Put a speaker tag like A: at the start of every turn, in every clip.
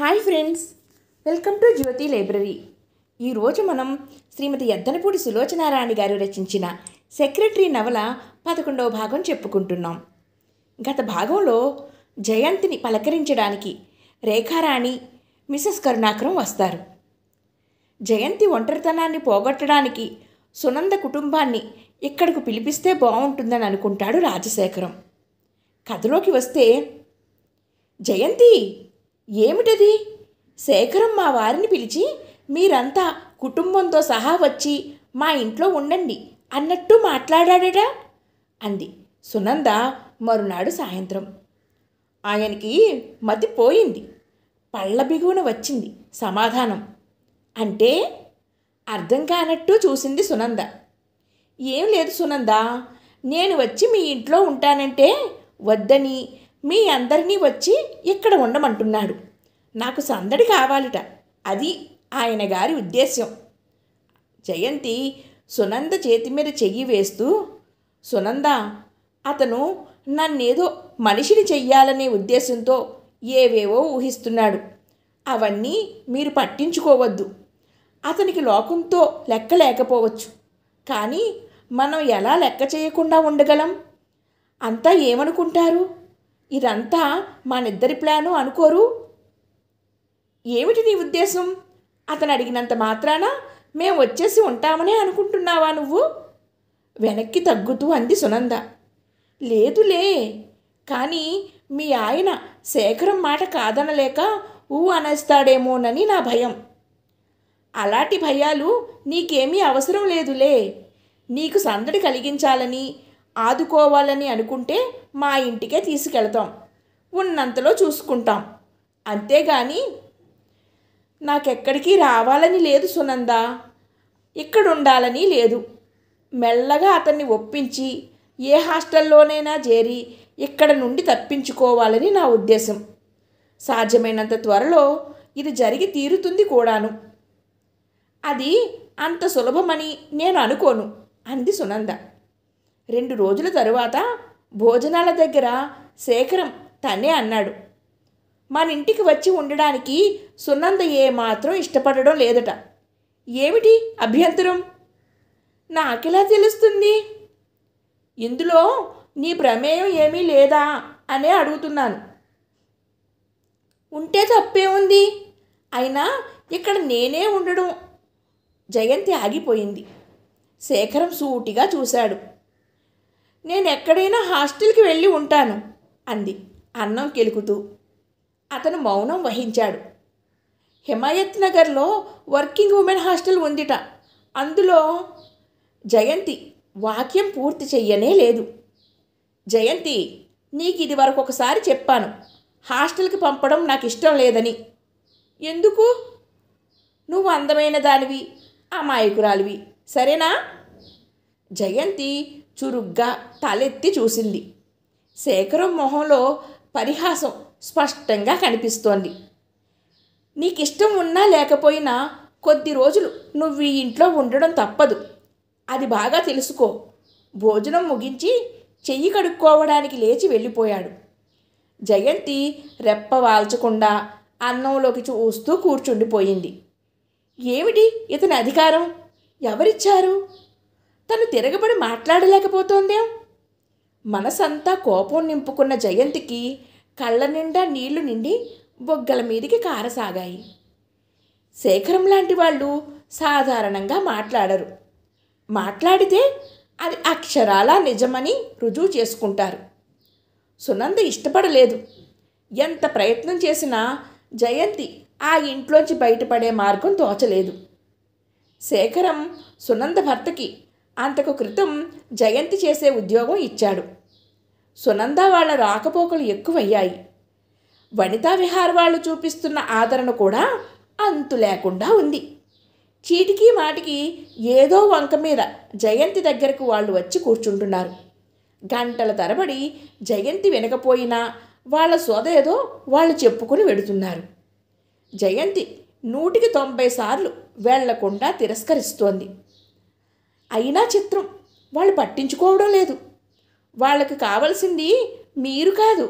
A: hi friends welcome to Jyothi library ఈరోజు మనం శ్రీమతి ఎద్దనపూడి సులోచనారాణి గారు రచించిన సెక్రటరీ నవల పదకొండవ భాగం చెప్పుకుంటున్నాం గత భాగంలో జయంతిని పలకరించడానికి రేఖారాణి మిసెస్ కరుణాకరం వస్తారు జయంతి ఒంటరితనాన్ని పోగొట్టడానికి సునంద కుటుంబాన్ని ఇక్కడకు పిలిపిస్తే బాగుంటుందని అనుకుంటాడు రాజశేఖరం కథలోకి వస్తే జయంతి ఏమిటది శేఖరం మా వారిని పిలిచి మీరంతా కుటుంబంతో సహా వచ్చి మా ఇంట్లో ఉండండి అన్నట్టు మాట్లాడాడట అంది సునంద మరునాడు సాయంత్రం ఆయనకి మతి పోయింది పళ్ళ బిగువన వచ్చింది సమాధానం అంటే అర్థం కానట్టు చూసింది సునంద ఏం లేదు సునంద నేను వచ్చి మీ ఇంట్లో ఉంటానంటే వద్దని మీ అందరినీ వచ్చి ఇక్కడ ఉండమంటున్నాడు నాకు సందడి కావాలిట అది ఆయన గారి ఉద్దేశ్యం జయంతి సునంద చేతి మీద చెయ్యి వేస్తూ సునంద అతను నన్నేదో మనిషిని చెయ్యాలనే ఉద్దేశంతో ఏవేవో ఊహిస్తున్నాడు అవన్నీ మీరు పట్టించుకోవద్దు అతనికి లోకంతో లెక్క లేకపోవచ్చు కానీ మనం ఎలా లెక్క చేయకుండా ఉండగలం అంతా ఏమనుకుంటారు ఇదంతా మానిద్దరి ప్లాను అనుకోరు ఏమిటి నీ ఉద్దేశం అతను అడిగినంత మాత్రాన మేము వచ్చేసి ఉంటామనే అనుకుంటున్నావా నువ్వు వెనక్కి తగ్గుతూ అంది సునంద లేదులే కానీ మీ ఆయన శేఖరం మాట కాదనలేక ఊ అనేస్తాడేమోనని నా భయం అలాంటి భయాలు నీకేమీ అవసరం లేదులే నీకు సందడి కలిగించాలని ఆదుకోవాలని అనుకుంటే మా ఇంటికే తీసుకెళ్తాం ఉన్నంతలో చూసుకుంటాం అంతేగాని నాకెక్కడికి రావాలని లేదు సునంద ఇక్కడ ఉండాలని లేదు మెల్లగా అతన్ని ఒప్పించి ఏ హాస్టల్లోనైనా చేరి ఇక్కడ నుండి తప్పించుకోవాలని నా ఉద్దేశం సాధ్యమైనంత త్వరలో ఇది జరిగి తీరుతుంది కూడాను అది అంత సులభమని నేను అనుకోను అంది సునంద రెండు రోజుల తరువాత భోజనాల దగ్గర శేఖరం తనే అన్నాడు మన ఇంటికి వచ్చి ఉండడానికి సున్నంద ఏమాత్రం ఇష్టపడడం లేదట ఏమిటి అభ్యంతరం నాకెలా తెలుస్తుంది ఇందులో నీ ప్రమేయం ఏమీ లేదా అనే అడుగుతున్నాను ఉంటే తప్పే ఉంది అయినా ఇక్కడ నేనే ఉండడం జయంతి ఆగిపోయింది శేఖరం సూటిగా చూశాడు నేను ఎక్కడైనా హాస్టల్కి వెళ్ళి ఉంటాను అంది అన్నం కెలుకుతూ అతను మౌనం వహించాడు హిమాయత్ నగర్లో వర్కింగ్ ఉమెన్ హాస్టల్ ఉందిట అందులో జయంతి వాక్యం పూర్తి చెయ్యనే లేదు జయంతి నీకు ఇది వరకు ఒకసారి చెప్పాను హాస్టల్కి పంపడం నాకు ఇష్టం లేదని ఎందుకు నువ్వు అందమైన దానివి అమాయకురాలివి సరేనా జయంతి చురుగ్గా తలెత్తి చూసింది శేఖరం మొహంలో పరిహాసం స్పష్టంగా కనిపిస్తోంది నీకు ఇష్టం ఉన్నా లేకపోయినా కొద్ది రోజులు నువ్వు ఈ ఇంట్లో ఉండడం తప్పదు అది బాగా తెలుసుకో భోజనం ముగించి చెయ్యి కడుక్కోవడానికి లేచి వెళ్ళిపోయాడు జయంతి రెప్ప వాల్చకుండా అన్నంలోకి చూస్తూ కూర్చుండిపోయింది ఏమిటి ఇతని అధికారం ఎవరిచ్చారు తను తిరగబడి మాట్లాడలేకపోతోందే మనసంతా కోపం నింపుకున్న జయంతికి కళ్ళ నిండా నీళ్లు నిండి బొగ్గల మీదికి కారసాగాయి శేఖరం లాంటి వాళ్ళు సాధారణంగా మాట్లాడరు మాట్లాడితే అది అక్షరాలా నిజమని రుజువు చేసుకుంటారు సునంద ఇష్టపడలేదు ఎంత ప్రయత్నం చేసినా జయంతి ఆ ఇంట్లోంచి బయటపడే మార్గం తోచలేదు శేఖరం సునంద భర్తకి అంతకు క్రితం జయంతి చేసే ఉద్యోగం ఇచ్చాడు సునంద వాళ్ళ రాకపోకలు ఎక్కువయ్యాయి వనితా విహార్ వాళ్ళు చూపిస్తున్న ఆదరణ కూడా అంతు లేకుండా ఉంది చీటికి మాటికి ఏదో వంక మీద జయంతి దగ్గరకు వాళ్ళు వచ్చి కూర్చుంటున్నారు గంటల తరబడి జయంతి వినకపోయినా వాళ్ళ సోద ఏదో వాళ్ళు చెప్పుకుని వెడుతున్నారు జయంతి నూటికి తొంభై సార్లు వెళ్లకుండా తిరస్కరిస్తోంది అయినా చిత్రం వాళ్ళు పట్టించుకోవడం లేదు వాళ్ళకి కావలసింది మీరు కాదు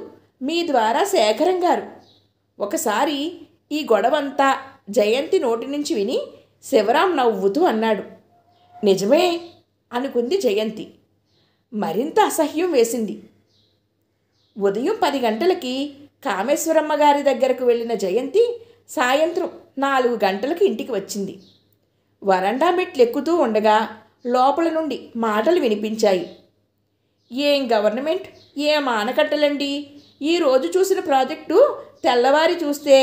A: మీ ద్వారా శేఖరం గారు ఒకసారి ఈ గొడవంతా జయంతి నోటి నుంచి విని శివరాం నవ్వుతూ అన్నాడు నిజమే అనుకుంది జయంతి మరింత అసహ్యం వేసింది ఉదయం పది గంటలకి కామేశ్వరమ్మ గారి దగ్గరకు వెళ్ళిన జయంతి సాయంత్రం నాలుగు గంటలకు ఇంటికి వచ్చింది వరండా మెట్లు ఎక్కుతూ ఉండగా లోపల నుండి మాటలు వినిపించాయి ఏం గవర్నమెంట్ ఏం ఆనకట్టలండి ఈరోజు చూసిన ప్రాజెక్టు తెల్లవారి చూస్తే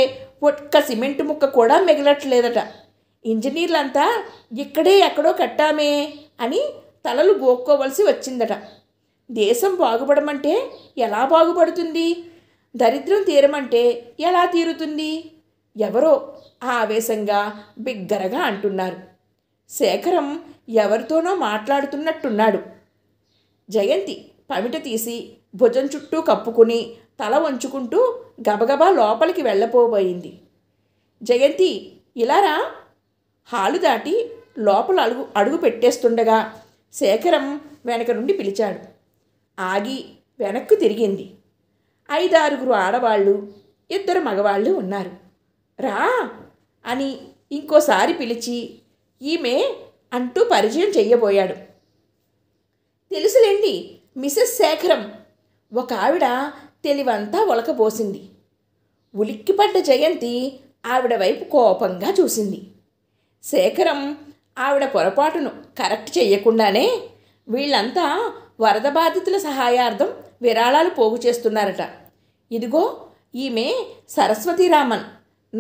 A: ఒక్క సిమెంట్ ముక్క కూడా మిగలట్లేదట ఇంజనీర్లంతా ఇక్కడే ఎక్కడో కట్టామే అని తలలు గోక్కోవలసి వచ్చిందట దేశం బాగుపడమంటే ఎలా బాగుపడుతుంది దరిద్రం తీరమంటే ఎలా తీరుతుంది ఎవరో ఆవేశంగా బిగ్గరగా అంటున్నారు శేఖరం ఎవరితోనో మాట్లాడుతున్నట్టున్నాడు జయంతి పమిట తీసి భుజం చుట్టూ కప్పుకుని తల వంచుకుంటూ గబగబా లోపలికి వెళ్ళపోబోయింది జయంతి ఇలారా హాలు దాటి లోపల అడుగు అడుగు పెట్టేస్తుండగా శేఖరం వెనక నుండి పిలిచాడు ఆగి వెనక్కు తిరిగింది ఐదారుగురు ఆడవాళ్ళు ఇద్దరు మగవాళ్ళు ఉన్నారు రా అని ఇంకోసారి పిలిచి ఈమె అంటూ పరిచయం చెయ్యబోయాడు తెలుసులేండి మిసెస్ శేఖరం ఒక ఆవిడ తెలివంతా ఒలకపోసింది ఉలిక్కిపడ్డ జయంతి ఆవిడ వైపు కోపంగా చూసింది శేఖరం ఆవిడ పొరపాటును కరెక్ట్ చేయకుండానే వీళ్ళంతా వరద బాధితుల సహాయార్థం విరాళాలు పోగు చేస్తున్నారట ఇదిగో ఈమె సరస్వతీరామన్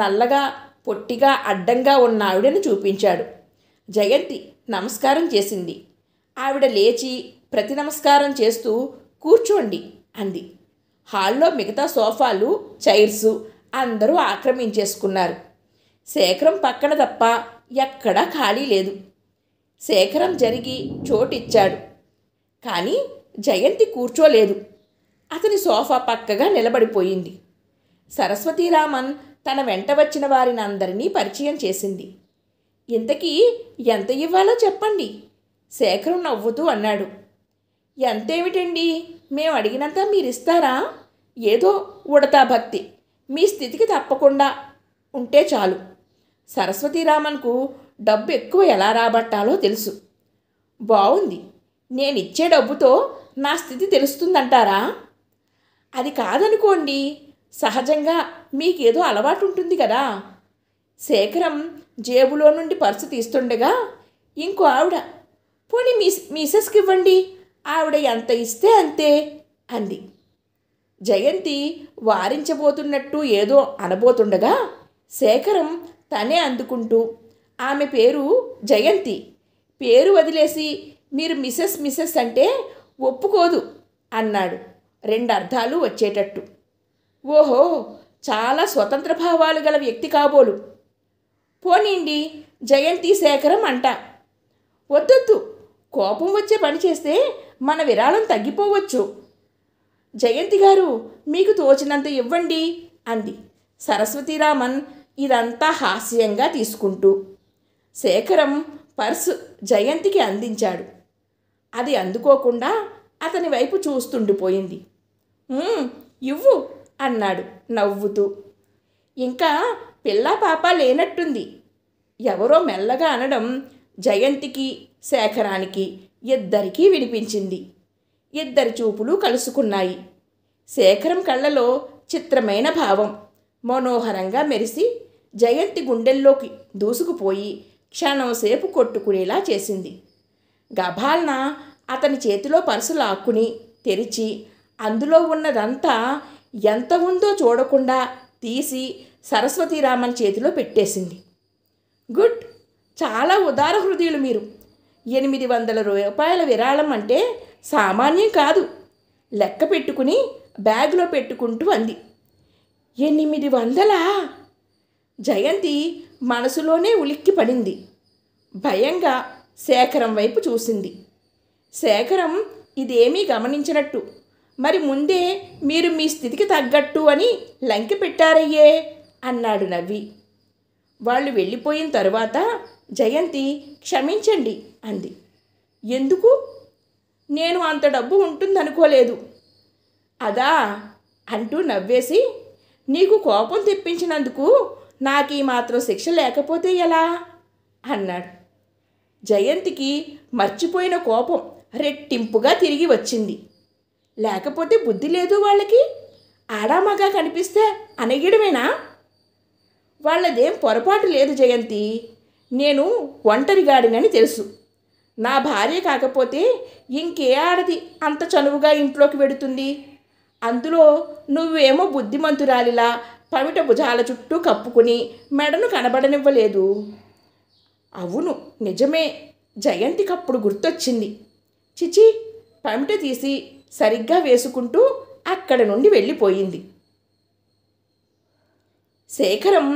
A: నల్లగా పొట్టిగా అడ్డంగా ఉన్న ఆవిడని చూపించాడు జయంతి నమస్కారం చేసింది ఆవిడ లేచి ప్రతి నమస్కారం చేస్తూ కూర్చోండి అంది హాల్లో మిగతా సోఫాలు చైర్స్ అందరూ ఆక్రమించేసుకున్నారు శేఖరం పక్కన తప్ప ఎక్కడా ఖాళీ లేదు శేఖరం జరిగి చోటిచ్చాడు కానీ జయంతి కూర్చోలేదు అతని సోఫా పక్కగా నిలబడిపోయింది సరస్వతీరామన్ తన వెంట వచ్చిన వారిని అందరినీ పరిచయం చేసింది ఇంతకీ ఎంత ఇవ్వాలో చెప్పండి శేఖరం నవ్వుతూ అన్నాడు ఎంతేమిటండి మేము అడిగినంత మీరు ఇస్తారా ఏదో ఉడతా భక్తి మీ స్థితికి తప్పకుండా ఉంటే చాలు సరస్వతీరామన్కు డబ్బు ఎక్కువ ఎలా రాబట్టాలో తెలుసు బాగుంది నేను ఇచ్చే డబ్బుతో నా స్థితి తెలుస్తుందంటారా అది కాదనుకోండి సహజంగా మీకేదో అలవాటు ఉంటుంది కదా శేఖరం జేబులో నుండి పర్సు తీస్తుండగా ఇంకో ఆవిడ పోనీ మీ మిసెస్కి ఇవ్వండి ఆవిడ ఎంత ఇస్తే అంతే అంది జయంతి వారించబోతున్నట్టు ఏదో అనబోతుండగా శేఖరం తనే అందుకుంటూ ఆమె పేరు జయంతి పేరు వదిలేసి మీరు మిసెస్ మిసెస్ అంటే ఒప్పుకోదు అన్నాడు రెండు అర్థాలు వచ్చేటట్టు ఓహో చాలా స్వతంత్ర భావాలు గల వ్యక్తి కాబోలు పోనిండి జయంతి శేఖరం అంట వద్దొద్దు కోపం వచ్చే పని చేస్తే మన విరాళం తగ్గిపోవచ్చు జయంతి గారు మీకు తోచినంత ఇవ్వండి అంది సరస్వతీరామన్ ఇదంతా హాస్యంగా తీసుకుంటూ శేఖరం పర్సు జయంతికి అందించాడు అది అందుకోకుండా అతని వైపు చూస్తుండిపోయింది ఇవ్వు అన్నాడు నవ్వుతూ ఇంకా పిల్ల పాప లేనట్టుంది ఎవరో మెల్లగా అనడం జయంతికి శేఖరానికి ఇద్దరికీ వినిపించింది ఇద్దరి చూపులు కలుసుకున్నాయి శేఖరం కళ్ళలో చిత్రమైన భావం మనోహరంగా మెరిసి జయంతి గుండెల్లోకి దూసుకుపోయి క్షణంసేపు కొట్టుకునేలా చేసింది గభాల్న అతని చేతిలో పర్సు లాక్కుని తెరిచి అందులో ఉన్నదంతా ఎంత ఉందో చూడకుండా తీసి సరస్వతీరామన్ చేతిలో పెట్టేసింది గుడ్ చాలా ఉదార హృదయులు మీరు ఎనిమిది వందల రూపాయల విరాళం అంటే సామాన్యం కాదు లెక్క పెట్టుకుని బ్యాగ్లో పెట్టుకుంటూ అంది ఎనిమిది వందలా జయంతి మనసులోనే ఉలిక్కి పడింది భయంగా శేఖరం వైపు చూసింది శేఖరం ఇదేమీ గమనించినట్టు మరి ముందే మీరు మీ స్థితికి తగ్గట్టు అని లంకి పెట్టారయ్యే అన్నాడు నవ్వి వాళ్ళు వెళ్ళిపోయిన తర్వాత జయంతి క్షమించండి అంది ఎందుకు నేను అంత డబ్బు ఉంటుందనుకోలేదు అదా అంటూ నవ్వేసి నీకు కోపం తెప్పించినందుకు నాకు ఈ మాత్రం శిక్ష లేకపోతే ఎలా అన్నాడు జయంతికి మర్చిపోయిన కోపం రెట్టింపుగా తిరిగి వచ్చింది లేకపోతే బుద్ధి లేదు వాళ్ళకి ఆడామగా కనిపిస్తే అనగిడమేనా వాళ్ళదేం పొరపాటు లేదు జయంతి నేను ఒంటరిగాడినని తెలుసు నా భార్య కాకపోతే ఇంకే ఆడది అంత చనువుగా ఇంట్లోకి వెడుతుంది అందులో నువ్వేమో బుద్ధిమంతురాలిలా పవిట భుజాల చుట్టూ కప్పుకుని మెడను కనబడనివ్వలేదు అవును నిజమే జయంతి కప్పుడు గుర్తొచ్చింది చిచి పమిట తీసి సరిగ్గా వేసుకుంటూ అక్కడ నుండి వెళ్ళిపోయింది శేఖరం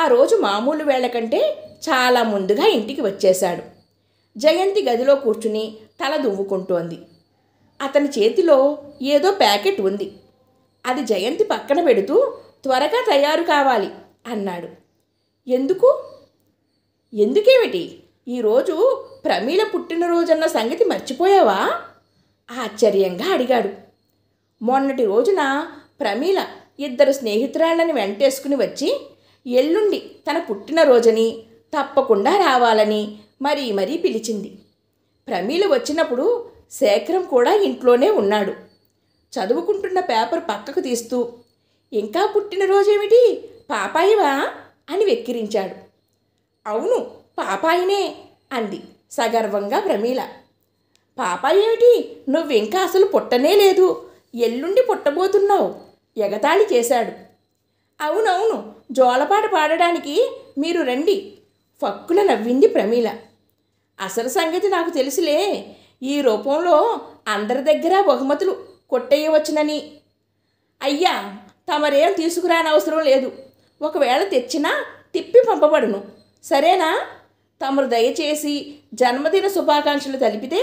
A: ఆ రోజు మామూలు వేళ కంటే చాలా ముందుగా ఇంటికి వచ్చేశాడు జయంతి గదిలో కూర్చుని తల దువ్వుకుంటోంది అతని చేతిలో ఏదో ప్యాకెట్ ఉంది అది జయంతి పక్కన పెడుతూ త్వరగా తయారు కావాలి అన్నాడు ఎందుకు ఎందుకేమిటి ఈరోజు ప్రమీల పుట్టినరోజన్న సంగతి మర్చిపోయావా ఆశ్చర్యంగా అడిగాడు మొన్నటి రోజున ప్రమీల ఇద్దరు స్నేహితురాళ్ళని వెంటేసుకుని వచ్చి ఎల్లుండి తన పుట్టినరోజని తప్పకుండా రావాలని మరీ మరీ పిలిచింది ప్రమీలు వచ్చినప్పుడు శేఖరం కూడా ఇంట్లోనే ఉన్నాడు చదువుకుంటున్న పేపర్ పక్కకు తీస్తూ ఇంకా పుట్టినరోజేమిటి పాపాయివా అని వెక్కిరించాడు అవును పాపాయినే అంది సగర్వంగా ప్రమీల పాపాయేమిటి నువ్వింకా అసలు పుట్టనే లేదు ఎల్లుండి పుట్టబోతున్నావు ఎగతాళి చేశాడు అవునవును జోలపాట పాడడానికి మీరు రండి ఫక్కుల నవ్వింది ప్రమీల అసలు సంగతి నాకు తెలుసులే ఈ రూపంలో అందరి దగ్గర బహుమతులు కొట్టేయవచ్చునని అయ్యా తమరేం తీసుకురానవసరం లేదు ఒకవేళ తెచ్చినా తిప్పి పంపబడును సరేనా తమరు దయచేసి జన్మదిన శుభాకాంక్షలు తెలిపితే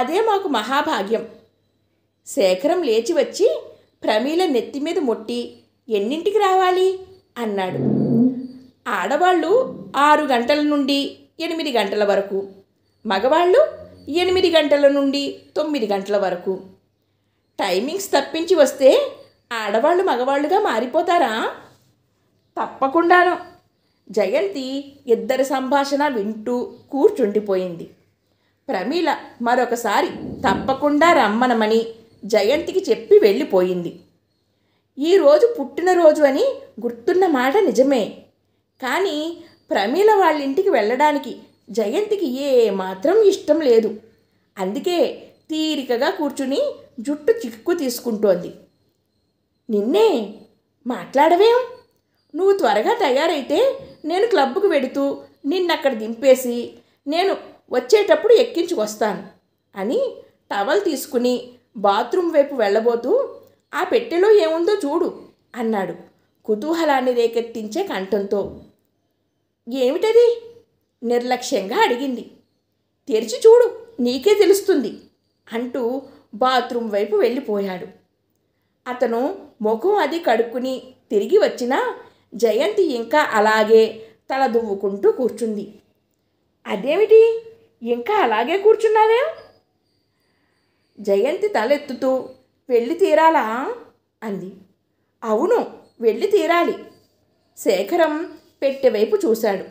A: అదే మాకు మహాభాగ్యం శేఖరం లేచి వచ్చి ప్రమీల నెత్తి మీద మొట్టి ఎన్నింటికి రావాలి అన్నాడు ఆడవాళ్ళు ఆరు గంటల నుండి ఎనిమిది గంటల వరకు మగవాళ్ళు ఎనిమిది గంటల నుండి తొమ్మిది గంటల వరకు టైమింగ్స్ తప్పించి వస్తే ఆడవాళ్ళు మగవాళ్ళుగా మారిపోతారా తప్పకుండాను జయంతి ఇద్దరి సంభాషణ వింటూ కూర్చుండిపోయింది ప్రమీల మరొకసారి తప్పకుండా రమ్మనమని జయంతికి చెప్పి వెళ్ళిపోయింది ఈరోజు పుట్టినరోజు అని గుర్తున్న మాట నిజమే కానీ ప్రమీల వాళ్ళింటికి వెళ్ళడానికి జయంతికి ఏమాత్రం ఇష్టం లేదు అందుకే తీరికగా కూర్చుని జుట్టు చిక్కు తీసుకుంటోంది నిన్నే మాట్లాడవేం నువ్వు త్వరగా తయారైతే నేను క్లబ్కు వెడుతూ నిన్నక్కడ దింపేసి నేను వచ్చేటప్పుడు ఎక్కించుకొస్తాను అని టవల్ తీసుకుని బాత్రూమ్ వైపు వెళ్ళబోతూ ఆ పెట్టెలో ఏముందో చూడు అన్నాడు కుతూహలాన్ని రేకెత్తించే కంఠంతో ఏమిటది నిర్లక్ష్యంగా అడిగింది తెరిచి చూడు నీకే తెలుస్తుంది అంటూ బాత్రూమ్ వైపు వెళ్ళిపోయాడు అతను ముఖం అది కడుక్కుని తిరిగి వచ్చినా జయంతి ఇంకా అలాగే తల దువ్వుకుంటూ కూర్చుంది అదేమిటి ఇంకా అలాగే కూర్చున్నావేం జయంతి తలెత్తుతూ వెళ్ళి తీరాలా అంది అవును వెళ్ళి తీరాలి శేఖరం పెట్టెవైపు చూశాడు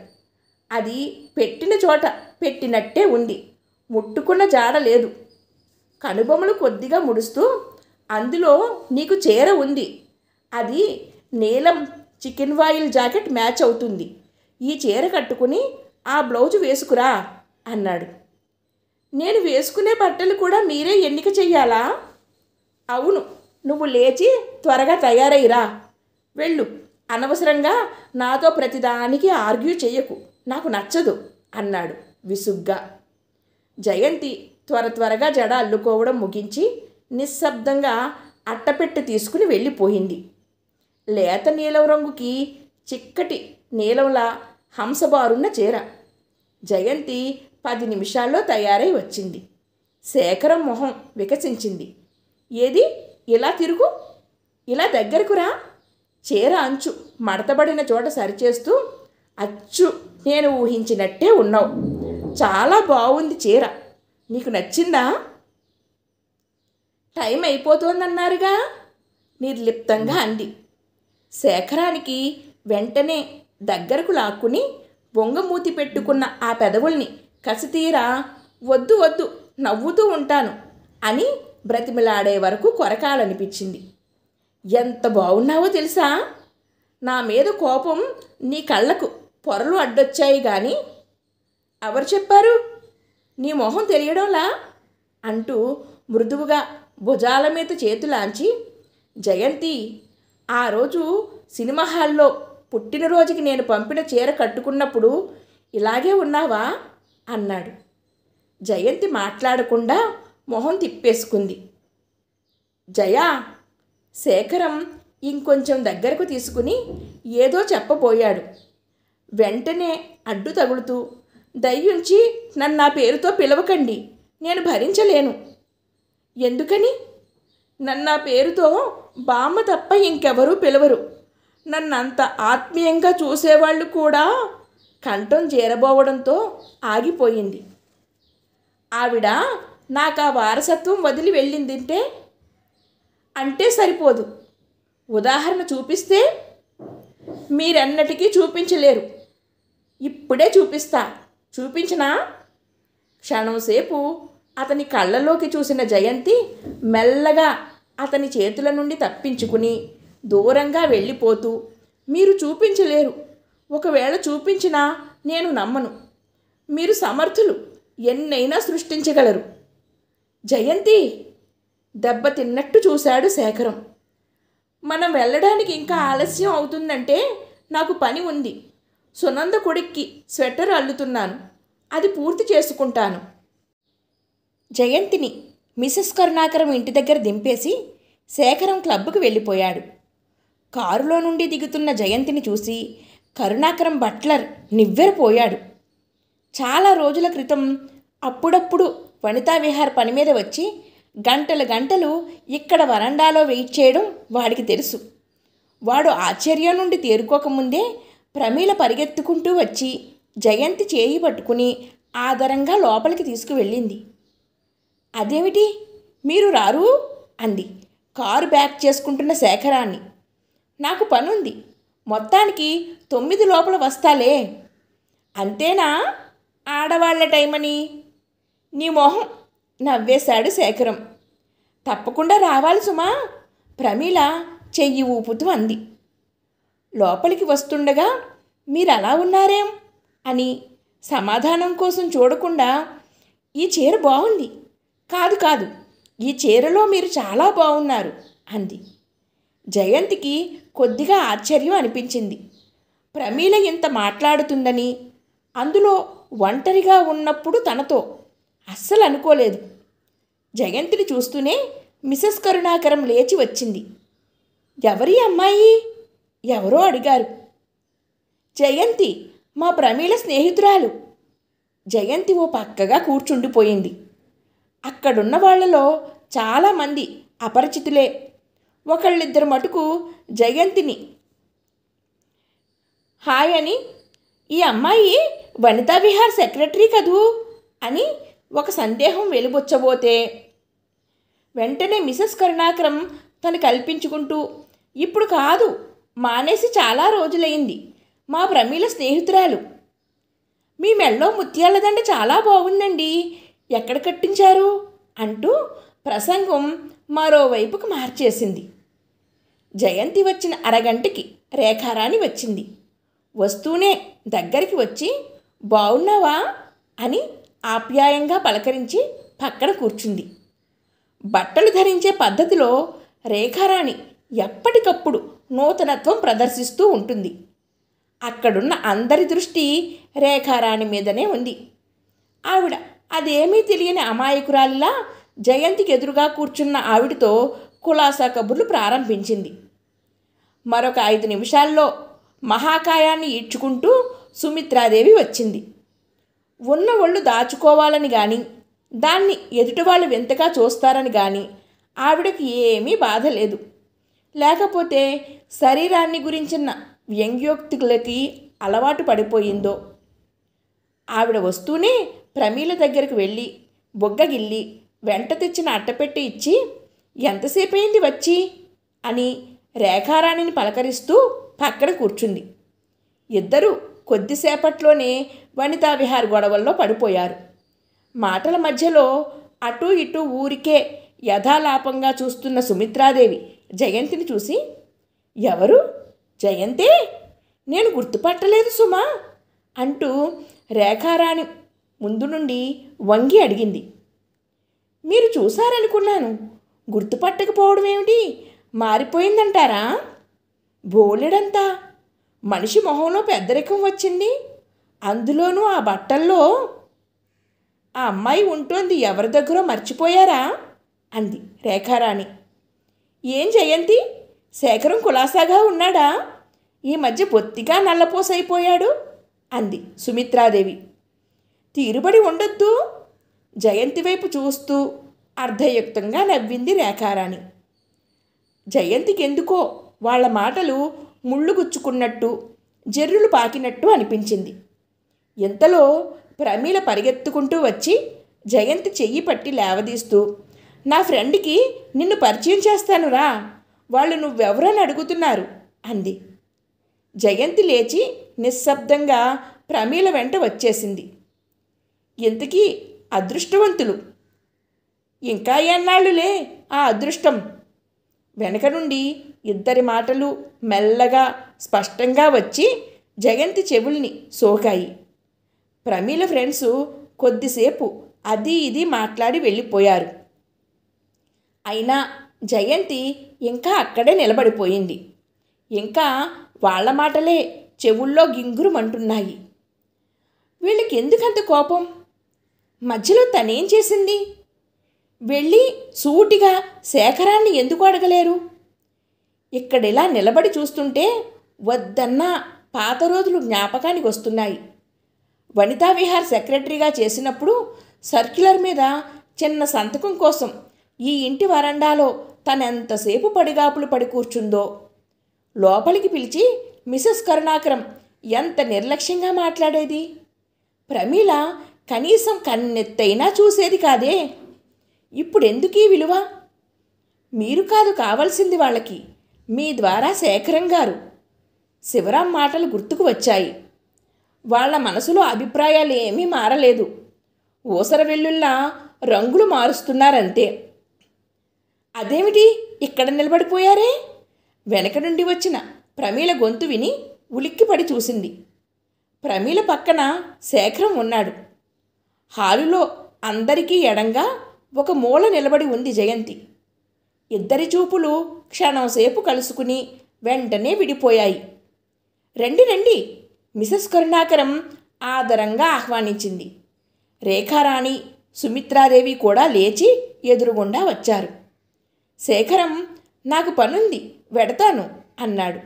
A: అది పెట్టిన చోట పెట్టినట్టే ఉంది ముట్టుకున్న జాడ లేదు కనుబొమ్మలు కొద్దిగా ముడుస్తూ అందులో నీకు చీర ఉంది అది నీలం చికెన్ వాయిల్ జాకెట్ మ్యాచ్ అవుతుంది ఈ చీర కట్టుకుని ఆ బ్లౌజ్ వేసుకురా అన్నాడు నేను వేసుకునే బట్టలు కూడా మీరే ఎన్నిక చెయ్యాలా అవును నువ్వు లేచి త్వరగా తయారయ్యిరా వెళ్ళు అనవసరంగా నాతో ప్రతిదానికి ఆర్గ్యూ చెయ్యకు నాకు నచ్చదు అన్నాడు విసుగ్గా జయంతి త్వర త్వరగా జడ అల్లుకోవడం ముగించి నిశ్శబ్దంగా అట్టపెట్టి తీసుకుని వెళ్ళిపోయింది లేత నీలం రంగుకి చిక్కటి నీలంలా హంసబారున్న చీర జయంతి పది నిమిషాల్లో తయారై వచ్చింది శేఖరం మొహం వికసించింది ఏది ఇలా తిరుగు ఇలా దగ్గరకు రా చీర అంచు మడతబడిన చోట సరిచేస్తూ అచ్చు నేను ఊహించినట్టే ఉన్నావు చాలా బాగుంది చీర నీకు నచ్చిందా టైం అయిపోతోందన్నారుగా నిర్లిప్తంగా అంది శేఖరానికి వెంటనే దగ్గరకు లాక్కుని మూతి పెట్టుకున్న ఆ పెదవుల్ని కసితీరా వద్దు వద్దు నవ్వుతూ ఉంటాను అని బ్రతిమిలాడే వరకు కొరకాలనిపించింది ఎంత బాగున్నావో తెలుసా నా మీద కోపం నీ కళ్ళకు పొరలు అడ్డొచ్చాయి కానీ ఎవరు చెప్పారు నీ మొహం తెలియడంలా అంటూ మృదువుగా భుజాల మీద చేతులాంచి జయంతి ఆ రోజు సినిమా హాల్లో పుట్టినరోజుకి నేను పంపిన చీర కట్టుకున్నప్పుడు ఇలాగే ఉన్నావా అన్నాడు జయంతి మాట్లాడకుండా మొహం తిప్పేసుకుంది జయా శేఖరం ఇంకొంచెం దగ్గరకు తీసుకుని ఏదో చెప్పబోయాడు వెంటనే అడ్డు తగులుతూ దయ్యుంచి నన్ను నా పేరుతో పిలవకండి నేను భరించలేను ఎందుకని నన్ను నా పేరుతో బామ్మ తప్ప ఇంకెవరూ పిలవరు నన్ను అంత ఆత్మీయంగా చూసేవాళ్ళు కూడా కంఠం చేరబోవడంతో ఆగిపోయింది ఆవిడ నాకు ఆ వారసత్వం వదిలి వెళ్ళింది అంటే సరిపోదు ఉదాహరణ చూపిస్తే మీరెన్నటికీ చూపించలేరు ఇప్పుడే చూపిస్తా క్షణం క్షణంసేపు అతని కళ్ళలోకి చూసిన జయంతి మెల్లగా అతని చేతుల నుండి తప్పించుకుని దూరంగా వెళ్ళిపోతూ మీరు చూపించలేరు ఒకవేళ చూపించినా నేను నమ్మను మీరు సమర్థులు ఎన్నైనా సృష్టించగలరు జయంతి దెబ్బతిన్నట్టు చూశాడు శేఖరం మనం వెళ్ళడానికి ఇంకా ఆలస్యం అవుతుందంటే నాకు పని ఉంది సునంద కొడుక్కి స్వెటర్ అల్లుతున్నాను అది పూర్తి చేసుకుంటాను జయంతిని మిసెస్ కరుణాకరం ఇంటి దగ్గర దింపేసి శేఖరం క్లబ్కు వెళ్ళిపోయాడు కారులో నుండి దిగుతున్న జయంతిని చూసి కరుణాకరం బట్లర్ నివ్వెరపోయాడు చాలా రోజుల క్రితం అప్పుడప్పుడు వనితా విహార్ పని మీద వచ్చి గంటలు గంటలు ఇక్కడ వరండాలో వెయిట్ చేయడం వాడికి తెలుసు వాడు ఆశ్చర్యం నుండి తేరుకోకముందే ప్రమీల పరిగెత్తుకుంటూ వచ్చి జయంతి చేయి పట్టుకుని ఆధారంగా లోపలికి తీసుకువెళ్ళింది అదేమిటి మీరు రారు అంది కారు బ్యాక్ చేసుకుంటున్న శేఖరాన్ని నాకు పనుంది మొత్తానికి తొమ్మిది లోపల వస్తాలే అంతేనా ఆడవాళ్ల టైమని నీ మొహం నవ్వేశాడు శేఖరం తప్పకుండా రావాలి సుమా ప్రమీల చెయ్యి ఊపుతూ అంది లోపలికి వస్తుండగా మీరు అలా ఉన్నారేం అని సమాధానం కోసం చూడకుండా ఈ చీర బాగుంది కాదు కాదు ఈ చీరలో మీరు చాలా బాగున్నారు అంది జయంతికి కొద్దిగా ఆశ్చర్యం అనిపించింది ప్రమీల ఇంత మాట్లాడుతుందని అందులో ఒంటరిగా ఉన్నప్పుడు తనతో అస్సలు అనుకోలేదు జయంతిని చూస్తూనే మిసెస్ కరుణాకరం లేచి వచ్చింది ఎవరి అమ్మాయి ఎవరో అడిగారు జయంతి మా ప్రమీల స్నేహితురాలు జయంతి ఓ పక్కగా కూర్చుండిపోయింది అక్కడున్న వాళ్లలో చాలామంది అపరిచితులే ఒకళ్ళిద్దరు మటుకు జయంతిని హాయ్ అని ఈ అమ్మాయి వనితా విహార్ సెక్రటరీ కదూ అని ఒక సందేహం వెలుబొచ్చబోతే వెంటనే మిసెస్ కరుణాకరం తను కల్పించుకుంటూ ఇప్పుడు కాదు మానేసి చాలా రోజులైంది మా ప్రమీల స్నేహితురాలు మీ మెల్లో ముత్యాల దండ చాలా బాగుందండి ఎక్కడ కట్టించారు అంటూ ప్రసంగం మరోవైపుకు మార్చేసింది జయంతి వచ్చిన అరగంటకి రేఖారాణి వచ్చింది వస్తూనే దగ్గరికి వచ్చి బాగున్నావా అని ఆప్యాయంగా పలకరించి పక్కన కూర్చుంది బట్టలు ధరించే పద్ధతిలో రేఖారాణి ఎప్పటికప్పుడు నూతనత్వం ప్రదర్శిస్తూ ఉంటుంది అక్కడున్న అందరి దృష్టి రేఖారాణి మీదనే ఉంది ఆవిడ అదేమీ తెలియని అమాయకురాలిలా జయంతికి ఎదురుగా కూర్చున్న ఆవిడతో కులాసా కబుర్లు ప్రారంభించింది మరొక ఐదు నిమిషాల్లో మహాకాయాన్ని ఈడ్చుకుంటూ సుమిత్రాదేవి వచ్చింది ఉన్న ఒళ్ళు దాచుకోవాలని కానీ దాన్ని ఎదుటి వాళ్ళు వింతగా చూస్తారని కానీ ఆవిడకి ఏమీ బాధ లేదు లేకపోతే శరీరాన్ని గురించిన వ్యంగ్యోక్తులకి అలవాటు పడిపోయిందో ఆవిడ వస్తూనే ప్రమీల దగ్గరికి వెళ్ళి బొగ్గగిల్లి వెంట తెచ్చిన అట్టపెట్టి ఇచ్చి అయింది వచ్చి అని రేఖారాణిని పలకరిస్తూ పక్కన కూర్చుంది ఇద్దరూ కొద్దిసేపట్లోనే వనితా విహార్ గొడవల్లో పడిపోయారు మాటల మధ్యలో అటు ఇటు ఊరికే యథాలాపంగా చూస్తున్న సుమిత్రాదేవి జయంతిని చూసి ఎవరు జయంతే నేను గుర్తుపట్టలేదు సుమా అంటూ రేఖారాణి ముందు నుండి వంగి అడిగింది మీరు చూశారనుకున్నాను గుర్తుపట్టకపోవడం ఏమిటి మారిపోయిందంటారా బోలెడంతా మనిషి మొహంలో పెద్దరికం వచ్చింది అందులోనూ ఆ బట్టల్లో ఆ అమ్మాయి ఉంటుంది ఎవరి దగ్గర మర్చిపోయారా అంది రేఖారాణి ఏం జయంతి శేఖరం కులాసాగా ఉన్నాడా ఈ మధ్య బొత్తిగా నల్లపోసైపోయాడు అంది సుమిత్రాదేవి తీరుబడి ఉండొద్దు జయంతి వైపు చూస్తూ అర్ధయుక్తంగా నవ్వింది రేఖారాణి జయంతికెందుకో వాళ్ళ మాటలు ముళ్ళుగుచ్చుకున్నట్టు జర్రులు పాకినట్టు అనిపించింది ఇంతలో ప్రమీల పరిగెత్తుకుంటూ వచ్చి జయంతి చెయ్యి పట్టి లేవదీస్తూ నా ఫ్రెండ్కి నిన్ను పరిచయం చేస్తానురా వాళ్ళు నువ్వెవరని అడుగుతున్నారు అంది జయంతి లేచి నిశ్శబ్దంగా ప్రమీల వెంట వచ్చేసింది ఇంతకీ అదృష్టవంతులు ఇంకా ఎన్నాళ్ళులే ఆ అదృష్టం వెనక నుండి ఇద్దరి మాటలు మెల్లగా స్పష్టంగా వచ్చి జయంతి చెవుల్ని సోకాయి ప్రమీల ఫ్రెండ్స్ కొద్దిసేపు అది ఇది మాట్లాడి వెళ్ళిపోయారు అయినా జయంతి ఇంకా అక్కడే నిలబడిపోయింది ఇంకా వాళ్ళ మాటలే చెవుల్లో గింగురుమంటున్నాయి వీళ్ళకి ఎందుకంత కోపం మధ్యలో తనేం చేసింది వెళ్ళి సూటిగా శేఖరాన్ని ఎందుకు అడగలేరు ఇక్కడ ఇలా నిలబడి చూస్తుంటే వద్దన్నా పాత రోజులు జ్ఞాపకానికి వస్తున్నాయి వనితా విహార్ సెక్రటరీగా చేసినప్పుడు సర్క్యులర్ మీద చిన్న సంతకం కోసం ఈ ఇంటి వరండాలో తనెంతసేపు పడిగాపులు పడి కూర్చుందో లోపలికి పిలిచి మిసెస్ కరుణాకరం ఎంత నిర్లక్ష్యంగా మాట్లాడేది ప్రమీల కనీసం కన్నెత్తైనా చూసేది కాదే ఇప్పుడు ఎందుకీ విలువ మీరు కాదు కావాల్సింది వాళ్ళకి మీ ద్వారా శేఖరం గారు శివరాం మాటలు గుర్తుకు వచ్చాయి వాళ్ళ మనసులో అభిప్రాయాలు ఏమీ మారలేదు ఊసర వెల్లుల్లా రంగులు మారుస్తున్నారంతే అదేమిటి ఇక్కడ నిలబడిపోయారే వెనక నుండి వచ్చిన ప్రమీల గొంతు విని ఉలిక్కిపడి చూసింది ప్రమీల పక్కన శేఖరం ఉన్నాడు హాలులో అందరికీ ఎడంగా ఒక మూల నిలబడి ఉంది జయంతి ఇద్దరి చూపులు క్షణంసేపు కలుసుకుని వెంటనే విడిపోయాయి రండి రండి మిసెస్ కరుణాకరం ఆదరంగా ఆహ్వానించింది రేఖారాణి సుమిత్రాదేవి కూడా లేచి ఎదురుగుండా వచ్చారు శేఖరం నాకు పనుంది వెడతాను అన్నాడు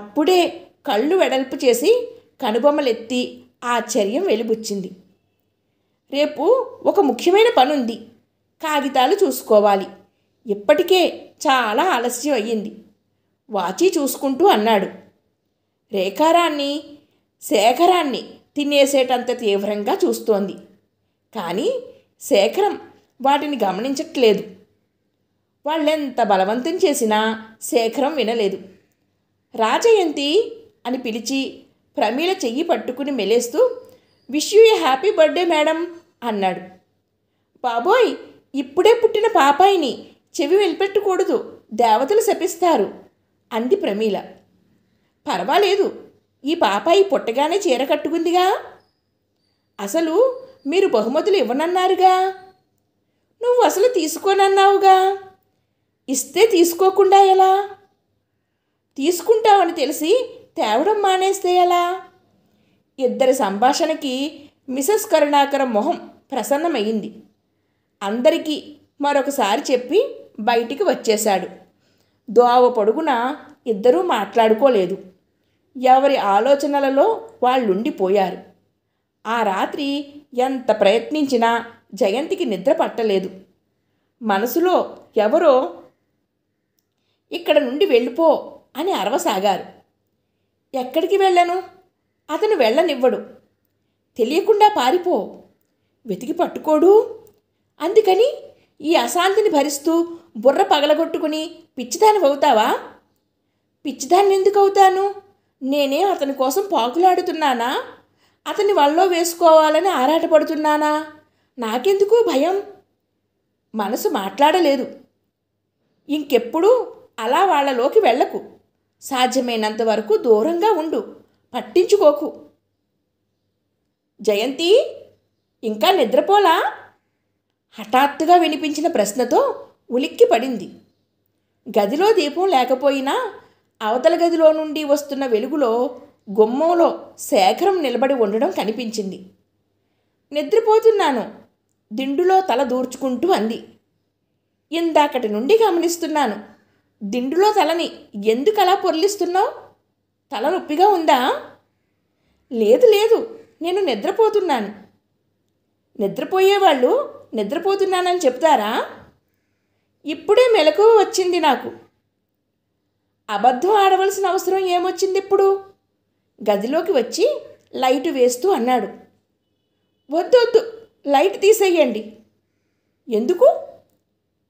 A: అప్పుడే కళ్ళు వెడల్పు చేసి కనుబొమ్మలెత్తి ఆశ్చర్యం వెలిబుచ్చింది రేపు ఒక ముఖ్యమైన పని ఉంది కాగితాలు చూసుకోవాలి ఇప్పటికే చాలా ఆలస్యం అయ్యింది వాచి చూసుకుంటూ అన్నాడు రేఖారాన్ని శేఖరాన్ని తినేసేటంత తీవ్రంగా చూస్తోంది కానీ శేఖరం వాటిని గమనించట్లేదు వాళ్ళెంత బలవంతం చేసినా శేఖరం వినలేదు రాజయంతి అని పిలిచి ప్రమీల చెయ్యి పట్టుకుని మెలేస్తూ wish you a happy birthday madam అన్నాడు బాబోయ్ ఇప్పుడే పుట్టిన పాపాయిని చెవి వెళ్ళిపెట్టకూడదు దేవతలు శపిస్తారు అంది ప్రమీల పర్వాలేదు ఈ పాపాయి పుట్టగానే చీర కట్టుకుందిగా అసలు మీరు బహుమతులు ఇవ్వనన్నారుగా నువ్వు అసలు తీసుకోనన్నావుగా ఇస్తే తీసుకోకుండా ఎలా తీసుకుంటావని తెలిసి తేవడం మానేస్తే ఎలా ఇద్దరి సంభాషణకి మిసెస్ కరుణాకర మొహం ప్రసన్నమైంది అందరికీ మరొకసారి చెప్పి బయటికి వచ్చేశాడు దోవ పొడుగున ఇద్దరూ మాట్లాడుకోలేదు ఎవరి ఆలోచనలలో వాళ్ళుండిపోయారు ఆ రాత్రి ఎంత ప్రయత్నించినా జయంతికి నిద్ర పట్టలేదు మనసులో ఎవరో ఇక్కడ నుండి వెళ్ళిపో అని అరవసాగారు ఎక్కడికి వెళ్ళను అతను వెళ్ళనివ్వడు తెలియకుండా పారిపో వెతికి పట్టుకోడు అందుకని ఈ అశాంతిని భరిస్తూ బుర్ర పగలగొట్టుకుని పిచ్చిదాని అవుతావా పిచ్చిదాన్ని ఎందుకు అవుతాను నేనే అతని కోసం పాకులాడుతున్నానా అతని వల్లో వేసుకోవాలని ఆరాటపడుతున్నానా నాకెందుకు భయం మనసు మాట్లాడలేదు ఇంకెప్పుడు అలా వాళ్లలోకి వెళ్ళకు సాధ్యమైనంత వరకు దూరంగా ఉండు పట్టించుకోకు జయంతి ఇంకా నిద్రపోలా హఠాత్తుగా వినిపించిన ప్రశ్నతో ఉలిక్కి పడింది గదిలో దీపం లేకపోయినా అవతల గదిలో నుండి వస్తున్న వెలుగులో గుమ్మంలో శేఖరం నిలబడి ఉండడం కనిపించింది నిద్రపోతున్నాను దిండులో తల దూర్చుకుంటూ అంది ఇందాకటి నుండి గమనిస్తున్నాను దిండులో తలని ఎందుకు అలా పొర్లిస్తున్నావు తల నొప్పిగా ఉందా లేదు లేదు నేను నిద్రపోతున్నాను నిద్రపోయేవాళ్ళు నిద్రపోతున్నానని చెప్తారా ఇప్పుడే మెలకువ వచ్చింది నాకు అబద్ధం ఆడవలసిన అవసరం ఏమొచ్చింది ఇప్పుడు గదిలోకి వచ్చి లైట్ వేస్తూ అన్నాడు వద్దొద్దు లైట్ తీసేయండి ఎందుకు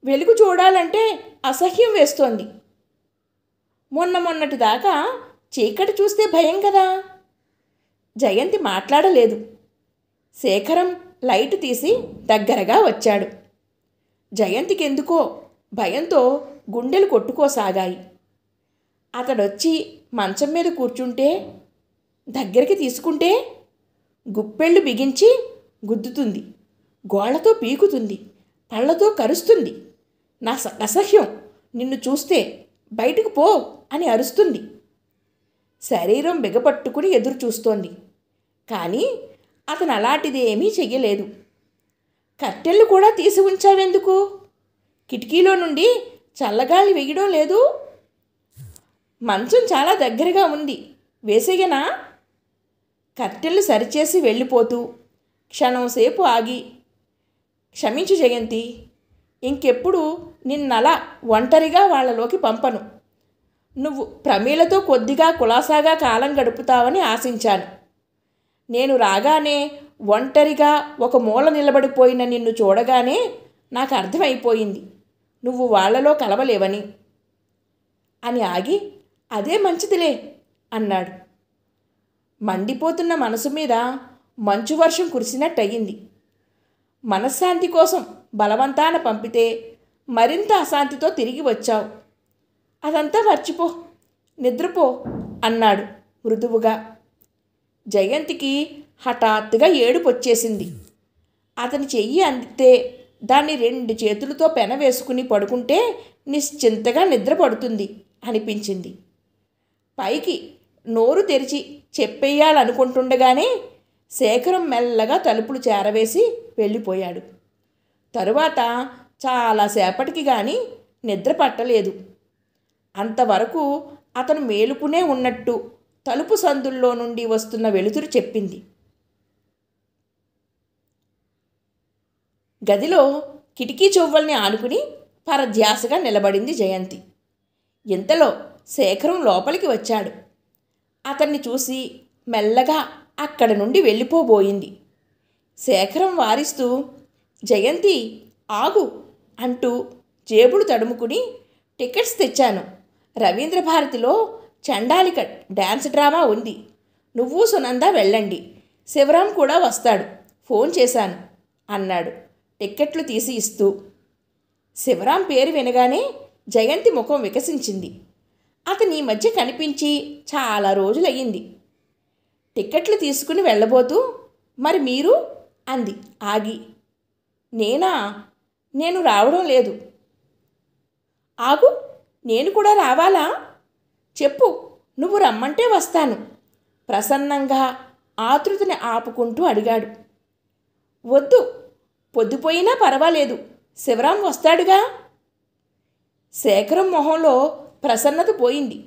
A: వెలుగు చూడాలంటే అసహ్యం వేస్తోంది మొన్న మొన్నటి దాకా చీకటి చూస్తే భయం కదా జయంతి మాట్లాడలేదు శేఖరం లైట్ తీసి దగ్గరగా వచ్చాడు జయంతికెందుకో భయంతో గుండెలు కొట్టుకోసాగాయి అతడొచ్చి మంచం మీద కూర్చుంటే దగ్గరికి తీసుకుంటే గుప్పెళ్ళు బిగించి గుద్దుతుంది గోళ్లతో పీకుతుంది పళ్ళతో కరుస్తుంది నా అసహ్యం నిన్ను చూస్తే బయటకు పో అని అరుస్తుంది శరీరం బిగపట్టుకుని ఎదురు చూస్తోంది కానీ అతను అలాంటిది ఏమీ చెయ్యలేదు కట్టెళ్ళు కూడా తీసి ఉంచావెందుకు కిటికీలో నుండి చల్లగాలి వేయడం లేదు మంచం చాలా దగ్గరగా ఉంది వేసేయనా కట్టెళ్ళు సరిచేసి వెళ్ళిపోతూ క్షణం సేపు ఆగి క్షమించు జయంతి ఇంకెప్పుడు నిన్నలా ఒంటరిగా వాళ్ళలోకి పంపను నువ్వు ప్రమీలతో కొద్దిగా కులాసాగా కాలం గడుపుతావని ఆశించాను నేను రాగానే ఒంటరిగా ఒక మూల నిలబడిపోయిన నిన్ను చూడగానే నాకు అర్థమైపోయింది నువ్వు వాళ్లలో కలవలేవని అని ఆగి అదే మంచిదిలే అన్నాడు మండిపోతున్న మనసు మీద మంచు వర్షం కురిసినట్టయింది మనశ్శాంతి కోసం బలవంతాన పంపితే మరింత అశాంతితో తిరిగి వచ్చావు అదంతా మర్చిపో నిద్రపో అన్నాడు మృదువుగా జయంతికి హఠాత్తుగా ఏడుపు వచ్చేసింది అతని చెయ్యి అందితే దాన్ని రెండు చేతులతో పెన వేసుకుని పడుకుంటే నిశ్చింతగా నిద్రపడుతుంది అనిపించింది పైకి నోరు తెరిచి చెప్పేయాలనుకుంటుండగానే శేఖరం మెల్లగా తలుపులు చేరవేసి వెళ్ళిపోయాడు తరువాత చాలాసేపటికి కానీ నిద్ర పట్టలేదు అంతవరకు అతను మేలుకునే ఉన్నట్టు తలుపు సందుల్లో నుండి వస్తున్న వెలుతురు చెప్పింది గదిలో కిటికీ చెవ్వల్ని ఆనుకుని పరధ్యాసగా నిలబడింది జయంతి ఇంతలో శేఖరం లోపలికి వచ్చాడు అతన్ని చూసి మెల్లగా అక్కడ నుండి వెళ్ళిపోబోయింది శేఖరం వారిస్తూ జయంతి ఆగు అంటూ జేబులు తడుముకుని టికెట్స్ తెచ్చాను రవీంద్రభారతిలో చండాలిక డ్యాన్స్ డ్రామా ఉంది నువ్వు సునంద వెళ్ళండి శివరాం కూడా వస్తాడు ఫోన్ చేశాను అన్నాడు టిక్కెట్లు తీసి ఇస్తూ శివరాం పేరు వినగానే జయంతి ముఖం వికసించింది అతని ఈ మధ్య కనిపించి చాలా రోజులయ్యింది టిక్కెట్లు తీసుకుని వెళ్ళబోతూ మరి మీరు అంది ఆగి నేనా నేను రావడం లేదు ఆగు నేను కూడా రావాలా చెప్పు నువ్వు రమ్మంటే వస్తాను ప్రసన్నంగా ఆతృతని ఆపుకుంటూ అడిగాడు వద్దు పొద్దుపోయినా పర్వాలేదు శివరాం వస్తాడుగా శేఖరం మొహంలో ప్రసన్నత పోయింది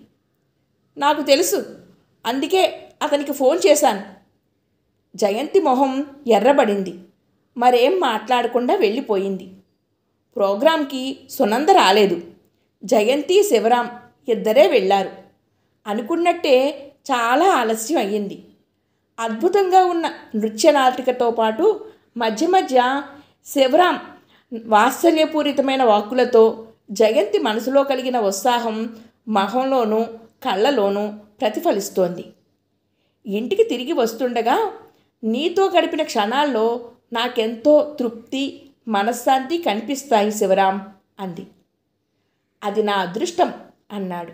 A: నాకు తెలుసు అందుకే అతనికి ఫోన్ చేశాను జయంతి మొహం ఎర్రబడింది మరేం మాట్లాడకుండా వెళ్ళిపోయింది ప్రోగ్రాంకి సునంద రాలేదు జయంతి శివరాం ఇద్దరే వెళ్ళారు అనుకున్నట్టే చాలా ఆలస్యం అయ్యింది అద్భుతంగా ఉన్న నృత్య నాటికతో పాటు మధ్య మధ్య శివరాం వాత్సల్యపూరితమైన వాక్కులతో జయంతి మనసులో కలిగిన ఉత్సాహం మహంలోనూ కళ్ళలోనూ ప్రతిఫలిస్తోంది ఇంటికి తిరిగి వస్తుండగా నీతో గడిపిన క్షణాల్లో నాకెంతో తృప్తి మనశ్శాంతి కనిపిస్తాయి శివరాం అంది అది నా అదృష్టం అన్నాడు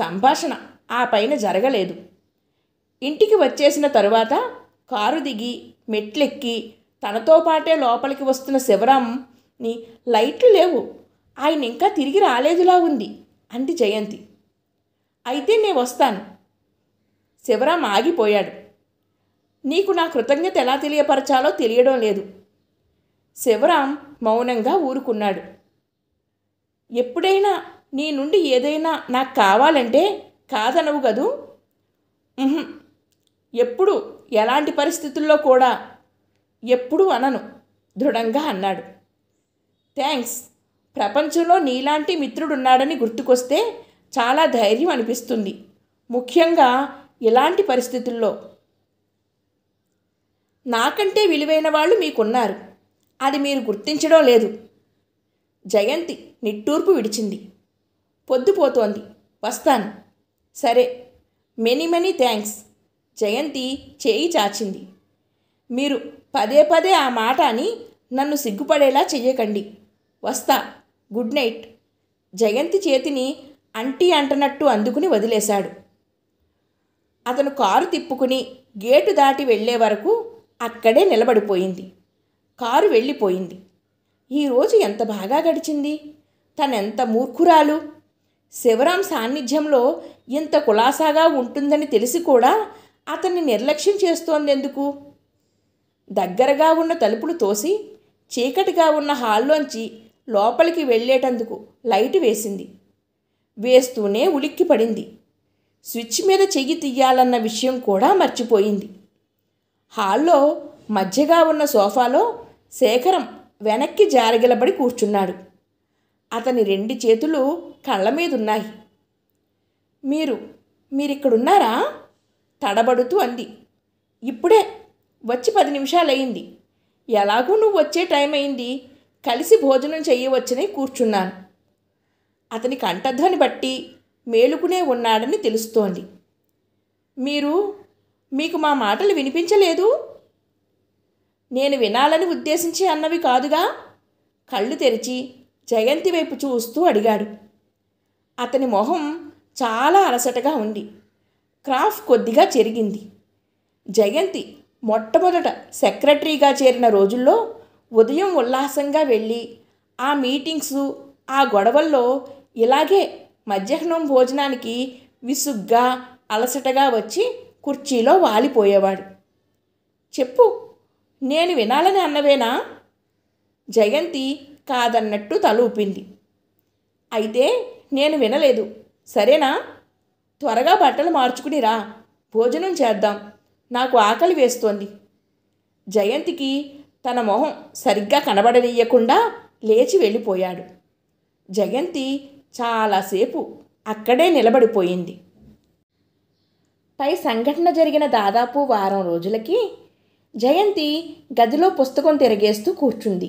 A: సంభాషణ ఆ పైన జరగలేదు ఇంటికి వచ్చేసిన తరువాత కారు దిగి మెట్లెక్కి తనతో పాటే లోపలికి వస్తున్న శివరాంని లైట్లు లేవు ఆయన ఇంకా తిరిగి రాలేదులా ఉంది అంది జయంతి అయితే నేను వస్తాను శివరాం ఆగిపోయాడు నీకు నా కృతజ్ఞత ఎలా తెలియపరచాలో తెలియడం లేదు శివరాం మౌనంగా ఊరుకున్నాడు ఎప్పుడైనా నీ నుండి ఏదైనా నాకు కావాలంటే కాదనవు కదూ ఎప్పుడు ఎలాంటి పరిస్థితుల్లో కూడా ఎప్పుడూ అనను దృఢంగా అన్నాడు థ్యాంక్స్ ప్రపంచంలో నీలాంటి మిత్రుడున్నాడని గుర్తుకొస్తే చాలా ధైర్యం అనిపిస్తుంది ముఖ్యంగా ఇలాంటి పరిస్థితుల్లో నాకంటే విలువైన వాళ్ళు మీకున్నారు అది మీరు గుర్తించడం లేదు జయంతి నిట్టూర్పు విడిచింది పొద్దుపోతోంది వస్తాను సరే మెనీ మెనీ థ్యాంక్స్ జయంతి చేయి చాచింది మీరు పదే పదే ఆ మాట అని నన్ను సిగ్గుపడేలా చెయ్యకండి వస్తా గుడ్ నైట్ జయంతి చేతిని అంటీ అంటనట్టు అందుకుని వదిలేశాడు అతను కారు తిప్పుకుని గేటు దాటి వెళ్లే వరకు అక్కడే నిలబడిపోయింది కారు వెళ్ళిపోయింది ఈరోజు ఎంత బాగా గడిచింది తనెంత మూర్ఖురాలు శివరాం సాన్నిధ్యంలో ఇంత కులాసాగా ఉంటుందని తెలిసి కూడా అతన్ని నిర్లక్ష్యం చేస్తోందెందుకు దగ్గరగా ఉన్న తలుపులు తోసి చీకటిగా ఉన్న హాల్లోంచి లోపలికి వెళ్ళేటందుకు లైట్ వేసింది వేస్తూనే ఉలిక్కి పడింది స్విచ్ మీద చెయ్యి తీయాలన్న విషయం కూడా మర్చిపోయింది హాల్లో మధ్యగా ఉన్న సోఫాలో శేఖరం వెనక్కి జారగిలబడి కూర్చున్నాడు అతని రెండు చేతులు కళ్ళ మీదున్నాయి మీరు మీరిక్కడున్నారా తడబడుతూ అంది ఇప్పుడే వచ్చి పది నిమిషాలయ్యింది ఎలాగూ నువ్వు వచ్చే టైం అయింది కలిసి భోజనం చేయవచ్చని కూర్చున్నాను అతని కంఠధ్వని బట్టి మేలుకునే ఉన్నాడని తెలుస్తోంది మీరు మీకు మా మాటలు వినిపించలేదు నేను వినాలని ఉద్దేశించి అన్నవి కాదుగా కళ్ళు తెరిచి జయంతి వైపు చూస్తూ అడిగాడు అతని మొహం చాలా అలసటగా ఉంది క్రాఫ్ కొద్దిగా చెరిగింది జయంతి మొట్టమొదట సెక్రటరీగా చేరిన రోజుల్లో ఉదయం ఉల్లాసంగా వెళ్ళి ఆ మీటింగ్స్ ఆ గొడవల్లో ఇలాగే మధ్యాహ్నం భోజనానికి విసుగ్గా అలసటగా వచ్చి కుర్చీలో వాలిపోయేవాడు చెప్పు నేను వినాలని అన్నవేనా జయంతి కాదన్నట్టు తల ఊపింది అయితే నేను వినలేదు సరేనా త్వరగా బట్టలు మార్చుకుని రా భోజనం చేద్దాం నాకు ఆకలి వేస్తోంది జయంతికి తన మొహం సరిగ్గా కనబడనీయకుండా లేచి వెళ్ళిపోయాడు జయంతి చాలాసేపు అక్కడే నిలబడిపోయింది పై సంఘటన జరిగిన దాదాపు వారం రోజులకి జయంతి గదిలో పుస్తకం తిరగేస్తూ కూర్చుంది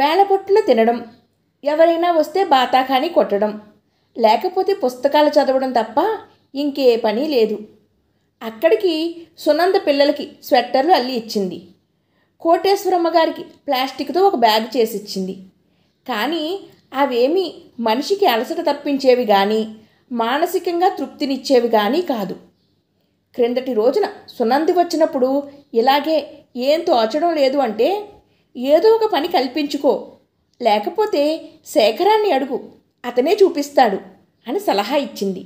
A: వేలపొట్లు తినడం ఎవరైనా వస్తే బాతాఖాని కొట్టడం లేకపోతే పుస్తకాలు చదవడం తప్ప ఇంకే పని లేదు అక్కడికి సునంద పిల్లలకి స్వెట్టర్లు అల్లి ఇచ్చింది కోటేశ్వరమ్మ గారికి ప్లాస్టిక్తో ఒక బ్యాగ్ చేసిచ్చింది కానీ అవేమీ మనిషికి అలసట తప్పించేవి కానీ మానసికంగా తృప్తినిచ్చేవి కానీ కాదు క్రిందటి రోజున సునంది వచ్చినప్పుడు ఇలాగే ఏం తోచడం లేదు అంటే ఏదో ఒక పని కల్పించుకో లేకపోతే శేఖరాన్ని అడుగు అతనే చూపిస్తాడు అని సలహా ఇచ్చింది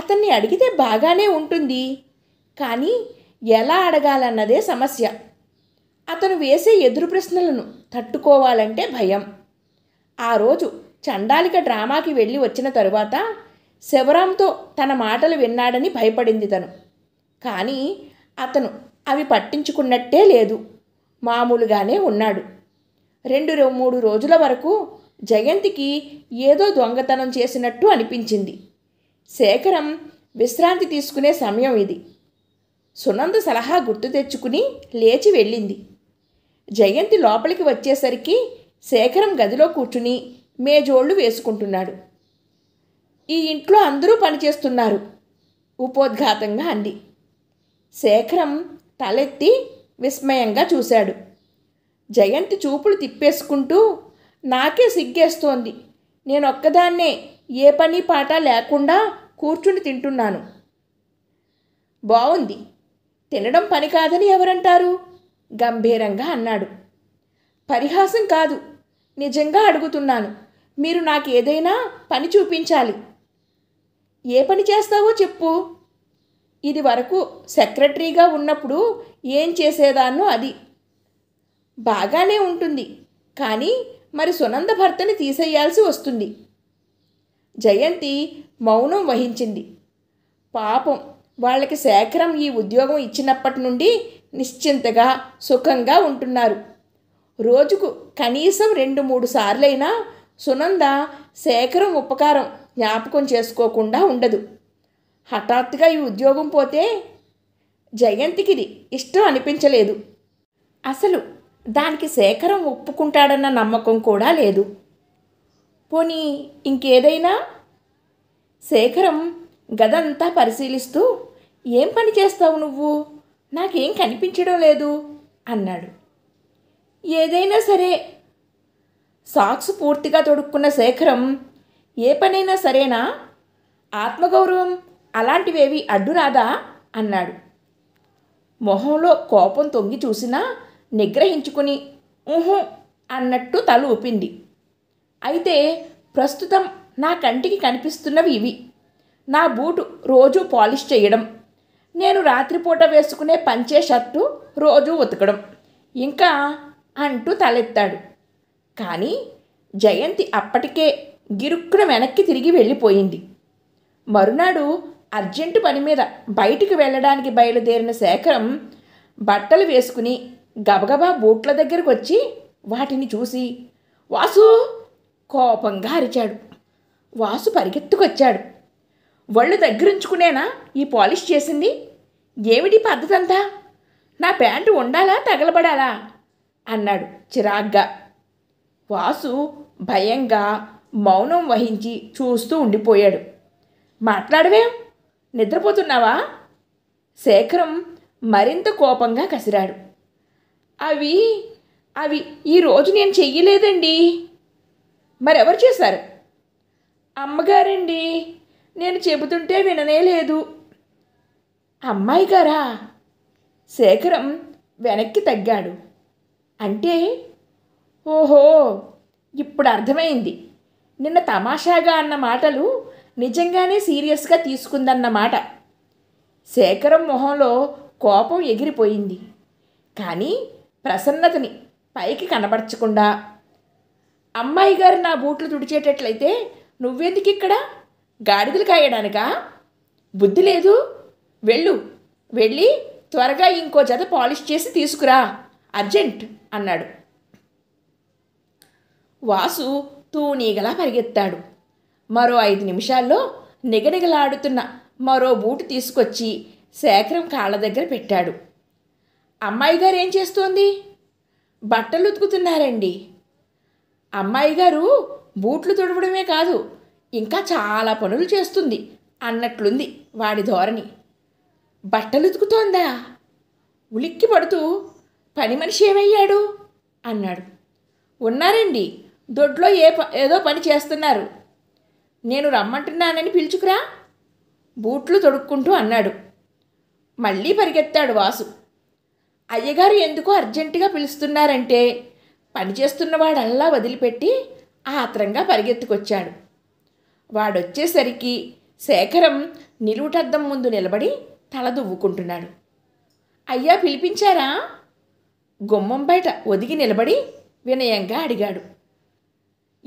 A: అతన్ని అడిగితే బాగానే ఉంటుంది కానీ ఎలా అడగాలన్నదే సమస్య అతను వేసే ఎదురు ప్రశ్నలను తట్టుకోవాలంటే భయం ఆ రోజు చండాలిక డ్రామాకి వెళ్ళి వచ్చిన తరువాత శివరాంతో తన మాటలు విన్నాడని భయపడింది తను కానీ అతను అవి పట్టించుకున్నట్టే లేదు మామూలుగానే ఉన్నాడు రెండు మూడు రోజుల వరకు జయంతికి ఏదో దొంగతనం చేసినట్టు అనిపించింది శేఖరం విశ్రాంతి తీసుకునే సమయం ఇది సునంద సలహా గుర్తు తెచ్చుకుని లేచి వెళ్ళింది జయంతి లోపలికి వచ్చేసరికి శేఖరం గదిలో కూర్చుని మేజోళ్ళు వేసుకుంటున్నాడు ఈ ఇంట్లో అందరూ పనిచేస్తున్నారు ఉపోద్ఘాతంగా అంది శేఖరం తలెత్తి విస్మయంగా చూశాడు జయంతి చూపులు తిప్పేసుకుంటూ నాకే సిగ్గేస్తోంది నేనొక్కదాన్నే ఏ పని పాట లేకుండా కూర్చుని తింటున్నాను బాగుంది తినడం పని కాదని ఎవరంటారు గంభీరంగా అన్నాడు పరిహాసం కాదు నిజంగా అడుగుతున్నాను మీరు నాకు ఏదైనా పని చూపించాలి ఏ పని చేస్తావో చెప్పు ఇది వరకు సెక్రటరీగా ఉన్నప్పుడు ఏం చేసేదాన్నో అది బాగానే ఉంటుంది కానీ మరి సునంద భర్తని తీసేయాల్సి వస్తుంది జయంతి మౌనం వహించింది పాపం వాళ్ళకి శేఖరం ఈ ఉద్యోగం ఇచ్చినప్పటి నుండి నిశ్చింతగా సుఖంగా ఉంటున్నారు రోజుకు కనీసం రెండు మూడు సార్లైనా సునంద శేఖరం ఉపకారం జ్ఞాపకం చేసుకోకుండా ఉండదు హఠాత్తుగా ఈ ఉద్యోగం పోతే జయంతికి ఇది ఇష్టం అనిపించలేదు అసలు దానికి శేఖరం ఒప్పుకుంటాడన్న నమ్మకం కూడా లేదు పోనీ ఇంకేదైనా శేఖరం గదంతా పరిశీలిస్తూ ఏం పని చేస్తావు నువ్వు నాకేం కనిపించడం లేదు అన్నాడు ఏదైనా సరే సాక్స్ పూర్తిగా తొడుక్కున్న శేఖరం ఏ పనైనా సరేనా ఆత్మగౌరవం అలాంటివేవి అడ్డురాదా అన్నాడు మొహంలో కోపం తొంగి చూసినా నిగ్రహించుకుని ఊహు అన్నట్టు తల ఊపింది అయితే ప్రస్తుతం నా కంటికి కనిపిస్తున్నవి ఇవి నా బూటు రోజు పాలిష్ చేయడం నేను రాత్రిపూట వేసుకునే పంచే షర్టు రోజు ఉతకడం ఇంకా అంటూ తలెత్తాడు కానీ జయంతి అప్పటికే గిరుక్కున వెనక్కి తిరిగి వెళ్ళిపోయింది మరునాడు అర్జెంటు పని మీద బయటికి వెళ్ళడానికి బయలుదేరిన శేఖరం బట్టలు వేసుకుని గబగబా బూట్ల దగ్గరకు వచ్చి వాటిని చూసి వాసు కోపంగా అరిచాడు వాసు పరిగెత్తుకొచ్చాడు ఒళ్ళు దగ్గరుంచుకునేనా ఈ పాలిష్ చేసింది ఏమిటి పద్ధతంతా నా ప్యాంటు ఉండాలా తగలబడాలా అన్నాడు చిరాగ్గా వాసు భయంగా మౌనం వహించి చూస్తూ ఉండిపోయాడు మాట్లాడవేం నిద్రపోతున్నావా శేఖరం మరింత కోపంగా కసిరాడు అవి అవి ఈరోజు నేను చెయ్యలేదండి మరెవరు చేశారు అమ్మగారండి నేను చెబుతుంటే విననే లేదు అమ్మాయి గారా శేఖరం వెనక్కి తగ్గాడు అంటే ఓహో ఇప్పుడు అర్థమైంది నిన్న తమాషాగా అన్న మాటలు నిజంగానే సీరియస్గా తీసుకుందన్నమాట శేఖరం మొహంలో కోపం ఎగిరిపోయింది కానీ ప్రసన్నతని పైకి కనబడచకుండా అమ్మాయి గారు నా బూట్లు తుడిచేటట్లయితే నువ్వెందుకు ఇక్కడ గాడిదలు కాయడానికా బుద్ధి లేదు వెళ్ళు వెళ్ళి త్వరగా ఇంకో జత పాలిష్ చేసి తీసుకురా అర్జెంట్ అన్నాడు వాసు తూనీగలా పరిగెత్తాడు మరో ఐదు నిమిషాల్లో నిగనిగలాడుతున్న మరో బూటు తీసుకొచ్చి శేఖరం కాళ్ళ దగ్గర పెట్టాడు అమ్మాయి గారు ఏం చేస్తోంది బట్టలు ఉతుకుతున్నారండి అమ్మాయి గారు బూట్లు తుడవడమే కాదు ఇంకా చాలా పనులు చేస్తుంది అన్నట్లుంది వాడి ధోరణి బట్టలు ఉతుకుతోందా ఉలిక్కి పడుతూ పని మనిషి ఏమయ్యాడు అన్నాడు ఉన్నారండి దొడ్లో ఏ ఏదో పని చేస్తున్నారు నేను రమ్మంటున్నానని పిలుచుకురా బూట్లు తొడుక్కుంటూ అన్నాడు మళ్ళీ పరిగెత్తాడు వాసు అయ్యగారు ఎందుకు అర్జెంటుగా పిలుస్తున్నారంటే పనిచేస్తున్నవాడల్లా వదిలిపెట్టి ఆత్రంగా పరిగెత్తుకొచ్చాడు వాడొచ్చేసరికి శేఖరం నిలువుటద్దం ముందు నిలబడి తల దువ్వుకుంటున్నాడు అయ్యా పిలిపించారా గుమ్మం బయట ఒదిగి నిలబడి వినయంగా అడిగాడు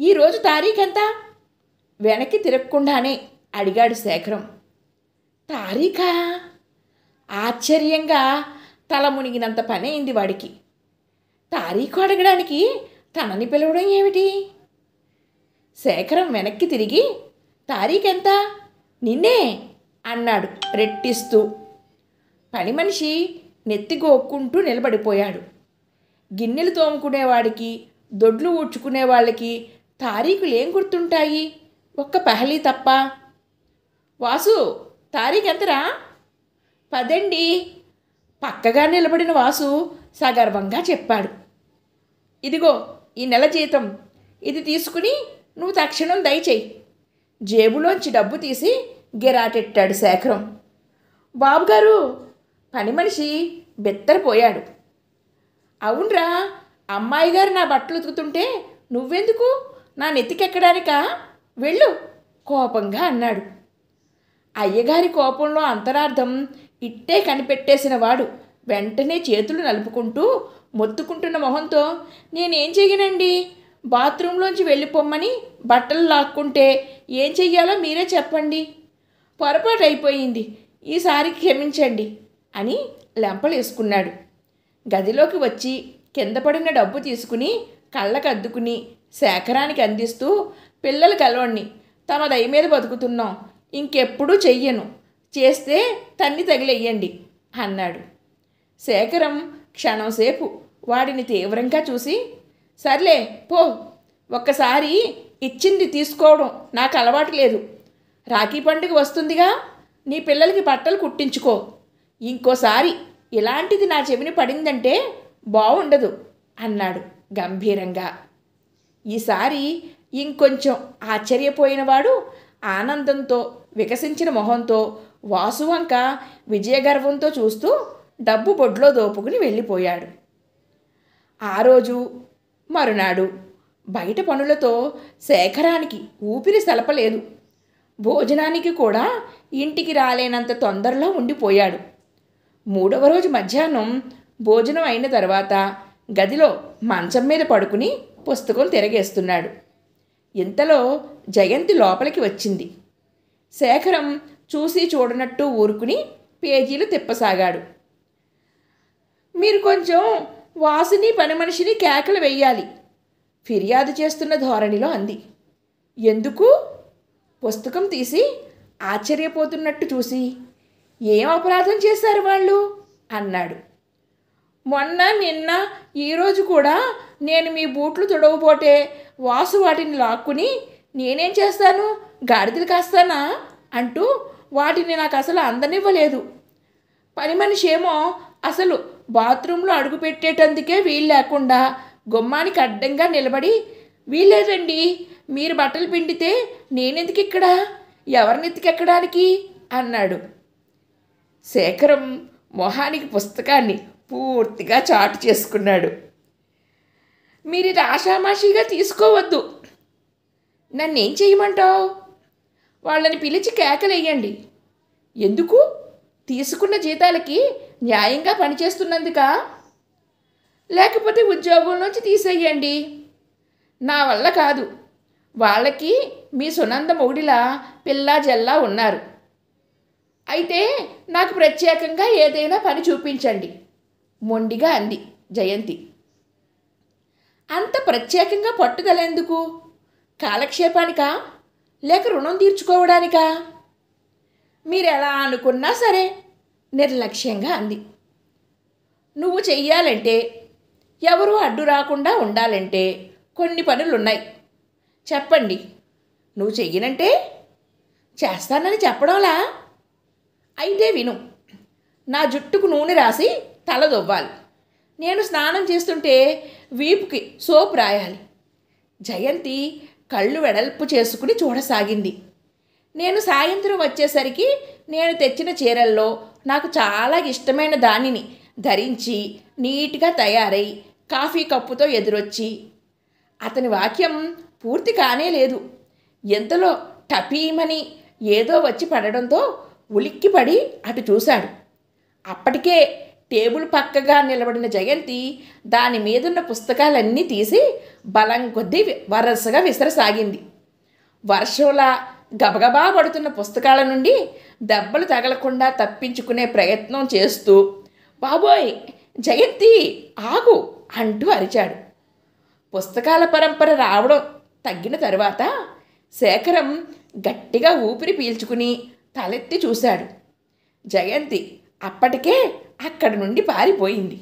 A: ఈరోజు తారీఖు ఎంత వెనక్కి తిరగకుండానే అడిగాడు శేఖరం తారీఖా ఆశ్చర్యంగా తల మునిగినంత పని అయింది వాడికి తారీఖు అడగడానికి తనని పిలవడం ఏమిటి శేఖరం వెనక్కి తిరిగి తారీఖెంత నిన్నే అన్నాడు రెట్టిస్తూ పని మనిషి నెత్తిగోక్కుంటూ నిలబడిపోయాడు గిన్నెలు తోముకునేవాడికి దొడ్లు ఊడ్చుకునే వాళ్ళకి తారీఖులు ఏం గుర్తుంటాయి ఒక్క పహలీ తప్ప వాసు తారీఖు ఎంతరా పదండి పక్కగా నిలబడిన వాసు సగర్వంగా చెప్పాడు ఇదిగో ఈ నెల జీతం ఇది తీసుకుని నువ్వు తక్షణం దయచేయి జేబులోంచి డబ్బు తీసి గిరాటెట్టాడు శేఖరం బాబుగారు పని మనిషి బెత్తరపోయాడు అవునరా అమ్మాయి గారు నా బట్టలు ఉతుకుతుంటే నువ్వెందుకు నా నెత్తికెక్కడానికా వెళ్ళు కోపంగా అన్నాడు అయ్యగారి కోపంలో అంతరార్థం ఇట్టే కనిపెట్టేసిన వాడు వెంటనే చేతులు నలుపుకుంటూ మొత్తుకుంటున్న మొహంతో నేనేం చెయ్యనండి బాత్రూంలోంచి వెళ్ళిపోమ్మని బట్టలు లాక్కుంటే ఏం చెయ్యాలో మీరే చెప్పండి పొరపాటు అయిపోయింది ఈసారి క్షమించండి అని లెంపలేసుకున్నాడు గదిలోకి వచ్చి కింద పడిన డబ్బు తీసుకుని కళ్ళకద్దుకుని సేకరానికి అందిస్తూ పిల్లలు కలవండి తమ దయ మీద బతుకుతున్నాం ఇంకెప్పుడు చెయ్యను చేస్తే తన్ని తగిలెయ్యండి అన్నాడు శేఖరం క్షణంసేపు వాడిని తీవ్రంగా చూసి సర్లే పో ఒక్కసారి ఇచ్చింది తీసుకోవడం నాకు అలవాటు లేదు రాఖీ పండుగ వస్తుందిగా నీ పిల్లలకి బట్టలు కుట్టించుకో ఇంకోసారి ఇలాంటిది నా చెవిని పడిందంటే బాగుండదు అన్నాడు గంభీరంగా ఈసారి ఇంకొంచెం ఆశ్చర్యపోయినవాడు ఆనందంతో వికసించిన మొహంతో వాసువంక విజయగర్వంతో చూస్తూ డబ్బు బొడ్లో దోపుకుని వెళ్ళిపోయాడు ఆ రోజు మరునాడు బయట పనులతో శేఖరానికి ఊపిరి సలపలేదు భోజనానికి కూడా ఇంటికి రాలేనంత తొందరలో ఉండిపోయాడు మూడవ రోజు మధ్యాహ్నం భోజనం అయిన తర్వాత గదిలో మంచం మీద పడుకుని పుస్తకం తిరగేస్తున్నాడు ఇంతలో జయంతి లోపలికి వచ్చింది శేఖరం చూసి చూడనట్టు ఊరుకుని పేజీలు తిప్పసాగాడు మీరు కొంచెం వాసుని పని మనిషిని కేకలు వెయ్యాలి ఫిర్యాదు చేస్తున్న ధోరణిలో అంది ఎందుకు పుస్తకం తీసి ఆశ్చర్యపోతున్నట్టు చూసి ఏం అపరాధం చేశారు వాళ్ళు అన్నాడు మొన్న నిన్న ఈరోజు కూడా నేను మీ బూట్లు తుడవబోటే వాసు వాటిని లాక్కుని నేనేం చేస్తాను గాడిదలు కాస్తానా అంటూ వాటిని నాకు అసలు అందనివ్వలేదు పని మనిషి ఏమో అసలు బాత్రూంలో అడుగు పెట్టేటందుకే వీలు లేకుండా గుమ్మానికి అడ్డంగా నిలబడి వీలేదండి మీరు బట్టలు పిండితే నేనెందుకు ఇక్కడ ఎవరినెత్తికెక్కడానికి అన్నాడు శేఖరం మొహానికి పుస్తకాన్ని పూర్తిగా చాటు చేసుకున్నాడు మీరు రాషామాషిగా తీసుకోవద్దు నన్నేం చేయమంటావు వాళ్ళని పిలిచి కేకలేయండి ఎందుకు తీసుకున్న జీతాలకి న్యాయంగా పనిచేస్తున్నందుక లేకపోతే ఉద్యోగం నుంచి తీసేయండి నా వల్ల కాదు వాళ్ళకి మీ సునంద మొగుడిలా పిల్లా జల్లా ఉన్నారు అయితే నాకు ప్రత్యేకంగా ఏదైనా పని చూపించండి మొండిగా అంది జయంతి అంత ప్రత్యేకంగా పట్టుదలెందుకు కాలక్షేపానికా లేక రుణం తీర్చుకోవడానికా మీరు ఎలా అనుకున్నా సరే నిర్లక్ష్యంగా అంది నువ్వు చెయ్యాలంటే ఎవరు అడ్డు రాకుండా ఉండాలంటే కొన్ని పనులున్నాయి చెప్పండి నువ్వు చెయ్యనంటే చేస్తానని చెప్పడంలా అయితే విను నా జుట్టుకు నూనె రాసి తలదొవ్వాలి నేను స్నానం చేస్తుంటే వీపుకి సోపు రాయాలి జయంతి కళ్ళు వెడల్పు చేసుకుని చూడసాగింది నేను సాయంత్రం వచ్చేసరికి నేను తెచ్చిన చీరల్లో నాకు చాలా ఇష్టమైన దానిని ధరించి నీట్గా తయారై కాఫీ కప్పుతో ఎదురొచ్చి అతని వాక్యం పూర్తి కానే లేదు ఎంతలో టపీమని ఏదో వచ్చి పడడంతో ఉలిక్కిపడి అటు చూశాడు అప్పటికే టేబుల్ పక్కగా నిలబడిన జయంతి దాని మీదున్న పుస్తకాలన్నీ తీసి బలం కొద్దీ వరసగా విసరసాగింది వర్షంలా గబగబా పడుతున్న పుస్తకాల నుండి దెబ్బలు తగలకుండా తప్పించుకునే ప్రయత్నం చేస్తూ బాబోయ్ జయంతి ఆగు అంటూ అరిచాడు పుస్తకాల పరంపర రావడం తగ్గిన తరువాత శేఖరం గట్టిగా ఊపిరి పీల్చుకుని తలెత్తి చూశాడు జయంతి అప్పటికే అక్కడి నుండి పారిపోయింది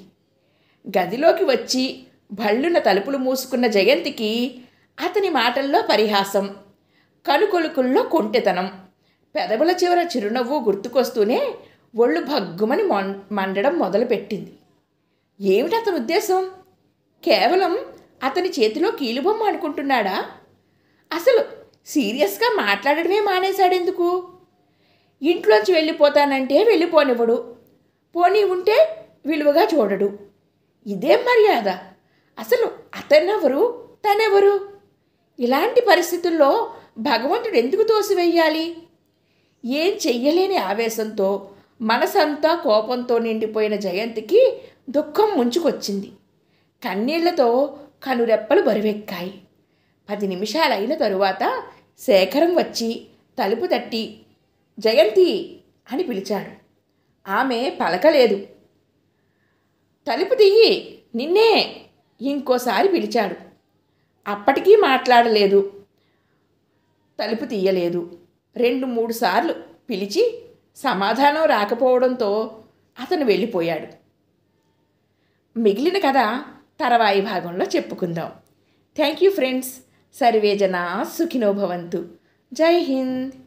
A: గదిలోకి వచ్చి భళ్ళున తలుపులు మూసుకున్న జయంతికి అతని మాటల్లో పరిహాసం కలుకొలుకుల్లో కొంటెతనం పెదవుల చివర చిరునవ్వు గుర్తుకొస్తూనే ఒళ్ళు భగ్గుమని మండడం మొదలుపెట్టింది ఏమిటి అతని ఉద్దేశం కేవలం అతని చేతిలో కీలుబొమ్మ అనుకుంటున్నాడా అసలు సీరియస్గా మాట్లాడడమే మానేశాడెందుకు ఇంట్లోంచి వెళ్ళిపోతానంటే వెళ్ళిపోనివ్వడు పోనీ ఉంటే విలువగా చూడడు ఇదేం మర్యాద అసలు అతనెవరు తనెవరు ఇలాంటి పరిస్థితుల్లో భగవంతుడు ఎందుకు తోసివేయాలి ఏం చెయ్యలేని ఆవేశంతో మనసంతా కోపంతో నిండిపోయిన జయంతికి దుఃఖం ముంచుకొచ్చింది కన్నీళ్లతో కనురెప్పలు బరువెక్కాయి పది నిమిషాలైన తరువాత శేఖరం వచ్చి తలుపు తట్టి జయంతి అని పిలిచాడు ఆమె పలకలేదు తలుపు దిగి నిన్నే ఇంకోసారి పిలిచాడు అప్పటికీ మాట్లాడలేదు తలుపు తీయలేదు రెండు మూడు సార్లు పిలిచి సమాధానం రాకపోవడంతో అతను వెళ్ళిపోయాడు మిగిలిన కథ తర్వాయి భాగంలో చెప్పుకుందాం థ్యాంక్ యూ ఫ్రెండ్స్ సర్వేజన సుఖినోభవంతు జై హింద్